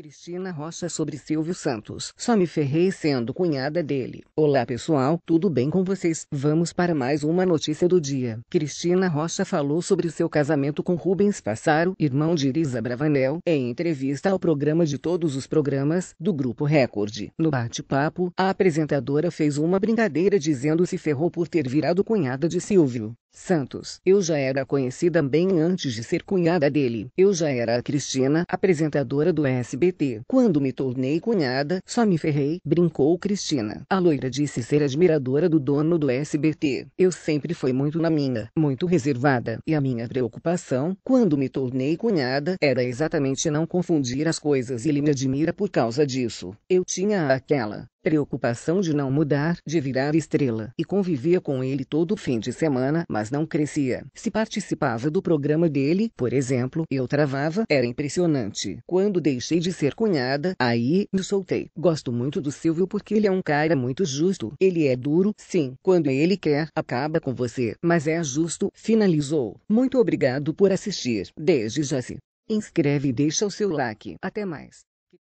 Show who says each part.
Speaker 1: Cristina Rocha sobre Silvio Santos. Só me ferrei sendo cunhada dele. Olá pessoal, tudo bem com vocês? Vamos para mais uma notícia do dia. Cristina Rocha falou sobre seu casamento com Rubens Passaro, irmão de Irisa Bravanel, em entrevista ao programa de todos os programas do Grupo Record. No bate-papo, a apresentadora fez uma brincadeira dizendo se ferrou por ter virado cunhada de Silvio. Santos. Eu já era conhecida bem antes de ser cunhada dele. Eu já era a Cristina, apresentadora do SBT. Quando me tornei cunhada, só me ferrei, brincou Cristina. A loira disse ser admiradora do dono do SBT. Eu sempre fui muito na minha, muito reservada, e a minha preocupação, quando me tornei cunhada, era exatamente não confundir as coisas. Ele me admira por causa disso. Eu tinha aquela preocupação de não mudar, de virar estrela, e convivia com ele todo fim de semana, mas não crescia. Se participava do programa dele, por exemplo, eu travava, era impressionante. Quando deixei de ser cunhada, aí me soltei. Gosto muito do Silvio porque ele é um cara muito justo. Ele é duro, sim, quando ele quer, acaba com você, mas é justo, finalizou. Muito obrigado por assistir. Desde já se inscreve e deixa o seu like. Até mais.